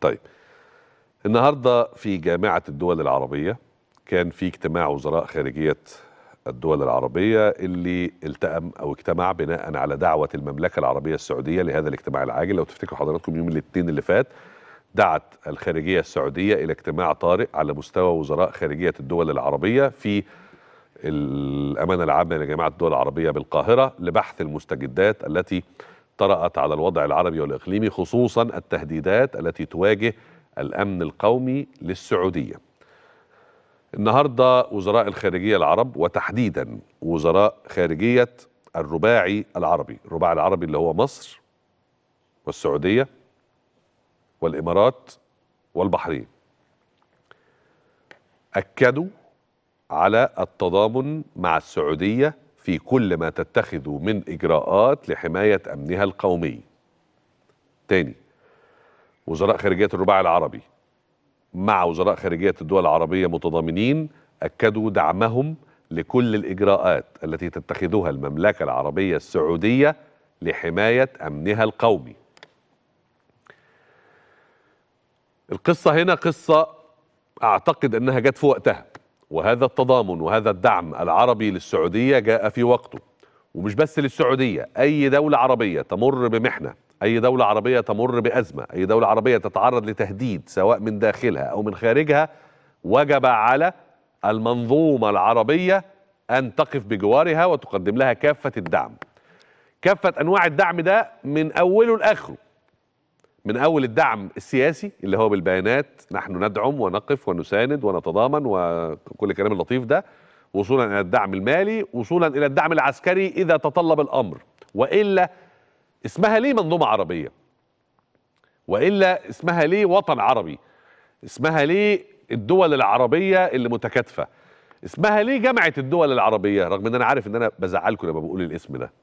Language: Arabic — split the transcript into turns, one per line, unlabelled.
طيب النهارده في جامعه الدول العربيه كان في اجتماع وزراء خارجيه الدول العربيه اللي التأم او اجتمع بناء على دعوه المملكه العربيه السعوديه لهذا الاجتماع العاجل لو تفتكروا حضراتكم يوم الاثنين اللي فات دعت الخارجيه السعوديه الى اجتماع طارئ على مستوى وزراء خارجيه الدول العربيه في الامانه العامه لجامعه الدول العربيه بالقاهره لبحث المستجدات التي طرأت على الوضع العربي والإقليمي خصوصا التهديدات التي تواجه الأمن القومي للسعودية النهاردة وزراء الخارجية العرب وتحديدا وزراء خارجية الرباعي العربي الرباعي العربي اللي هو مصر والسعودية والإمارات والبحرين أكدوا على التضامن مع السعودية في كل ما تتخذه من إجراءات لحماية أمنها القومي تاني وزراء خارجية الرباعي العربي مع وزراء خارجية الدول العربية متضامنين أكدوا دعمهم لكل الإجراءات التي تتخذها المملكة العربية السعودية لحماية أمنها القومي القصة هنا قصة أعتقد أنها جت في وقتها وهذا التضامن وهذا الدعم العربي للسعودية جاء في وقته ومش بس للسعودية أي دولة عربية تمر بمحنة أي دولة عربية تمر بأزمة أي دولة عربية تتعرض لتهديد سواء من داخلها أو من خارجها وجب على المنظومة العربية أن تقف بجوارها وتقدم لها كافة الدعم كافة أنواع الدعم ده من أوله لآخره من اول الدعم السياسي اللي هو بالبيانات نحن ندعم ونقف ونساند ونتضامن وكل الكلام اللطيف ده وصولا الى الدعم المالي وصولا الى الدعم العسكري اذا تطلب الامر والا اسمها ليه منظومه عربيه والا اسمها ليه وطن عربي اسمها ليه الدول العربيه اللي متكاتفه اسمها ليه جامعه الدول العربيه رغم ان انا عارف ان انا بزعلكم لما بقول الاسم ده